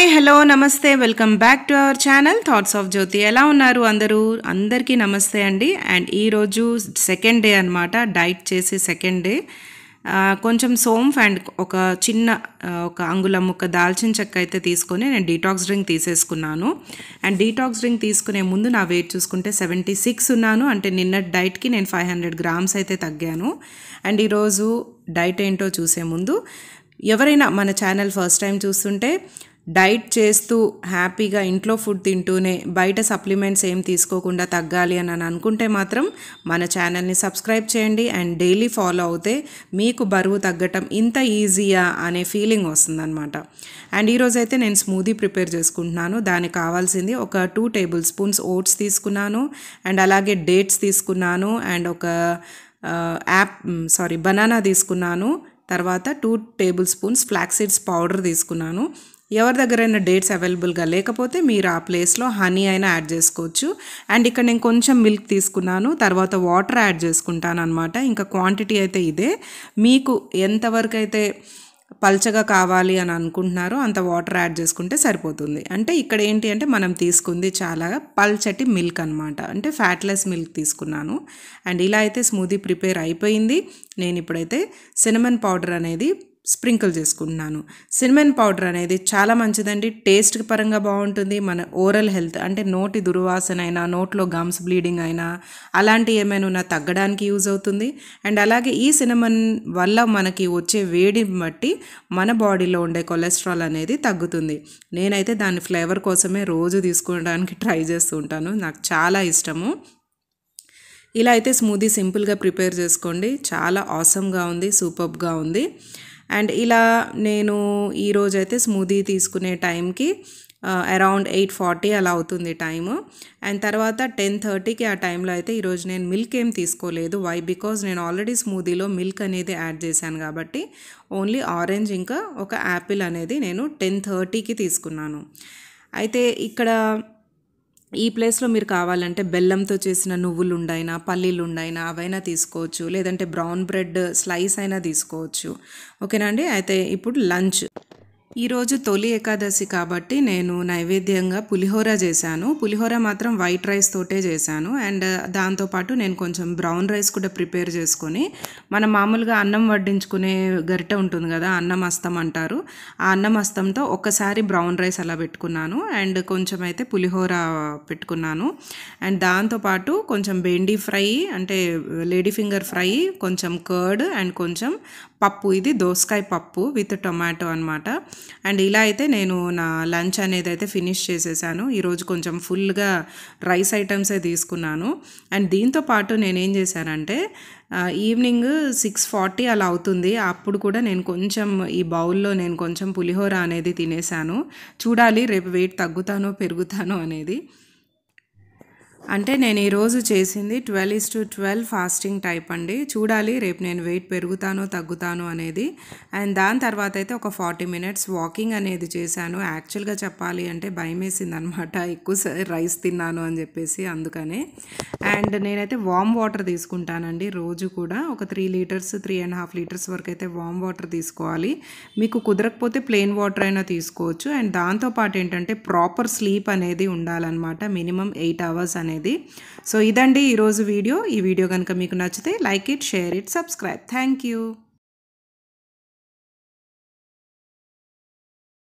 hi hello నమస్తే welcome back to our channel thoughts of Jyothi ఎలా ఉన్నారు అందరూ అందరికీ నమస్తే అండి అండ్ ఈరోజు సెకండ్ డే అనమాట డైట్ చేసి సెకండ్ డే కొంచెం సోంఫ్ అండ్ ఒక చిన్న ఒక అంగుళం ముక్క దాల్చిన చెక్క అయితే తీసుకొని నేను డీటాక్స్ డ్రింక్ తీసేసుకున్నాను అండ్ డీటాక్స్ డ్రింక్ తీసుకునే ముందు నా వెయిట్ చూసుకుంటే సెవెంటీ సిక్స్ ఉన్నాను అంటే నిన్న డైట్కి నేను ఫైవ్ హండ్రెడ్ గ్రామ్స్ అయితే తగ్గాను అండ్ ఈరోజు డైట్ ఏంటో చూసే ముందు ఎవరైనా మన ఛానల్ ఫస్ట్ టైం చూస్తుంటే డైట్ చేస్తూ హ్యాపీగా ఇంట్లో ఫుడ్ తింటూనే బయట సప్లిమెంట్స్ ఏం తీసుకోకుండా తగ్గాలి అని అని అనుకుంటే మాత్రం మన ఛానల్ని సబ్స్క్రైబ్ చేయండి అండ్ డైలీ ఫాలో అవుతే మీకు బరువు తగ్గటం ఇంత ఈజీయా అనే ఫీలింగ్ వస్తుందన్నమాట అండ్ ఈరోజైతే అయితే నేను స్మూదీ ప్రిపేర్ చేసుకుంటున్నాను దానికి కావాల్సింది ఒక టూ టేబుల్ స్పూన్స్ ఓట్స్ తీసుకున్నాను అండ్ అలాగే డేట్స్ తీసుకున్నాను అండ్ ఒక యాప్ సారీ బనానా తీసుకున్నాను తర్వాత two tablespoons flaxseeds powder తీసుకున్నాను ఎవరి దగ్గరైనా డేట్స్ అవైలబుల్గా లేకపోతే మీరు ఆ ప్లేస్లో హనీ అయినా యాడ్ చేసుకోవచ్చు అండ్ ఇక్కడ నేను కొంచెం మిల్క్ తీసుకున్నాను తర్వాత వాటర్ యాడ్ చేసుకుంటాను అనమాట ఇంకా క్వాంటిటీ అయితే ఇదే మీకు ఎంతవరకు అయితే పల్చగా కావాలి అని అనుకుంటున్నారో అంత వాటర్ యాడ్ చేసుకుంటే సరిపోతుంది అంటే ఇక్కడ ఏంటి అంటే మనం తీసుకుంది చాలా పల్చటి మిల్క్ అనమాట అంటే ఫ్యాట్లెస్ మిల్క్ తీసుకున్నాను అండ్ ఇలా అయితే స్మూదీ ప్రిపేర్ అయిపోయింది నేను ఇప్పుడైతే సినమన్ పౌడర్ అనేది స్ప్రింకిల్ చేసుకుంటున్నాను సినిమన్ పౌడర్ అనేది చాలా మంచిదండి టేస్ట్ పరంగా బాగుంటుంది మన ఓరల్ హెల్త్ అంటే నోటి దుర్వాసన అయినా నోట్లో గమ్స్ బ్లీడింగ్ అయినా అలాంటి ఏమైనా ఉన్నా తగ్గడానికి యూజ్ అవుతుంది అండ్ అలాగే ఈ సినిమన్ వల్ల మనకి వచ్చే వేడి బట్టి మన బాడీలో ఉండే కొలెస్ట్రాల్ అనేది తగ్గుతుంది నేనైతే దాని ఫ్లేవర్ కోసమే రోజు తీసుకోవడానికి ట్రై చేస్తూ ఉంటాను నాకు చాలా ఇష్టము ఇలా అయితే స్మూదీ సింపుల్గా ప్రిపేర్ చేసుకోండి చాలా ఆసమ్గా ఉంది సూపర్గా ఉంది అండ్ ఇలా నేను ఈరోజైతే స్మూదీ తీసుకునే టైంకి అరౌండ్ ఎయిట్ ఫార్టీ అలా అవుతుంది టైము అండ్ తర్వాత టెన్ థర్టీకి ఆ టైంలో అయితే ఈరోజు నేను మిల్క్ ఏం తీసుకోలేదు వై బికాజ్ నేను ఆల్రెడీ స్మూదీలో మిల్క్ అనేది యాడ్ చేశాను కాబట్టి ఓన్లీ ఆరెంజ్ ఇంకా ఒక యాపిల్ అనేది నేను టెన్ థర్టీకి తీసుకున్నాను అయితే ఇక్కడ ఈ ప్లేస్లో మీరు కావాలంటే బెల్లంతో చేసిన నువ్వులు ఉండైనా పల్లీలు ఉండైనా అవైనా తీసుకోవచ్చు లేదంటే బ్రౌన్ బ్రెడ్ స్లైస్ అయినా తీసుకోవచ్చు ఓకేనా అండి అయితే ఇప్పుడు లంచ్ ఈరోజు తొలి ఏకాదశి కాబట్టి నేను నైవేద్యంగా పులిహోర చేశాను పులిహోర మాత్రం వైట్ రైస్ తోటే చేశాను అండ్ దాంతోపాటు నేను కొంచెం బ్రౌన్ రైస్ కూడా ప్రిపేర్ చేసుకొని మనం మామూలుగా అన్నం వడ్డించుకునే గరిట ఉంటుంది కదా అన్నం అస్తం అంటారు ఆ అన్నం అస్తంతో ఒక్కసారి బ్రౌన్ రైస్ అలా పెట్టుకున్నాను అండ్ కొంచెం అయితే పులిహోర పెట్టుకున్నాను అండ్ దాంతోపాటు కొంచెం బెండి ఫ్రై అంటే లేడీ ఫింగర్ ఫ్రై కొంచెం కర్డ్ అండ్ కొంచెం పప్పు ఇది దోసకాయ పప్పు విత్ టొమాటో అనమాట అండ్ ఇలా అయితే నేను నా లంచ్ అనేది అయితే ఫినిష్ చేసేసాను ఈరోజు కొంచెం ఫుల్గా రైస్ ఐటమ్సే తీసుకున్నాను అండ్ దీంతో పాటు నేనేం చేశానంటే ఈవినింగ్ సిక్స్ ఫార్టీ అలా అవుతుంది అప్పుడు కూడా నేను కొంచెం ఈ బౌల్లో నేను కొంచెం పులిహోర అనేది తినేసాను చూడాలి రేపు వెయిట్ తగ్గుతానో పెరుగుతానో అనేది అంటే నేను ఈరోజు చేసింది twelve is to twelve fasting type అండి చూడాలి రేపు నేను వెయిట్ పెరుగుతాను తగ్గుతాను అనేది అండ్ దాని తర్వాత అయితే ఒక ఫార్టీ మినిట్స్ వాకింగ్ అనేది చేశాను యాక్చువల్గా చెప్పాలి అంటే భయం వేసింది అనమాట ఎక్కువ రైస్ తిన్నాను అని చెప్పేసి అందుకనే అండ్ నేనైతే వామ్ వాటర్ తీసుకుంటానండి రోజు కూడా ఒక three litres three and half litres వరకు అయితే వామ్ వాటర్ తీసుకోవాలి మీకు కుదరకపోతే ప్లెయిన్ వాటర్ అయినా తీసుకోవచ్చు అండ్ దాంతోపాటు ఏంటంటే ప్రాపర్ స్లీప్ అనేది ఉండాలన్నమాట మినిమం ఎయిట్ అవర్స్ అనేది సో ఇదండి ఈ రోజు వీడియో ఈ వీడియో గనుక మీకు నచ్చితే like it share it Subscribe thank you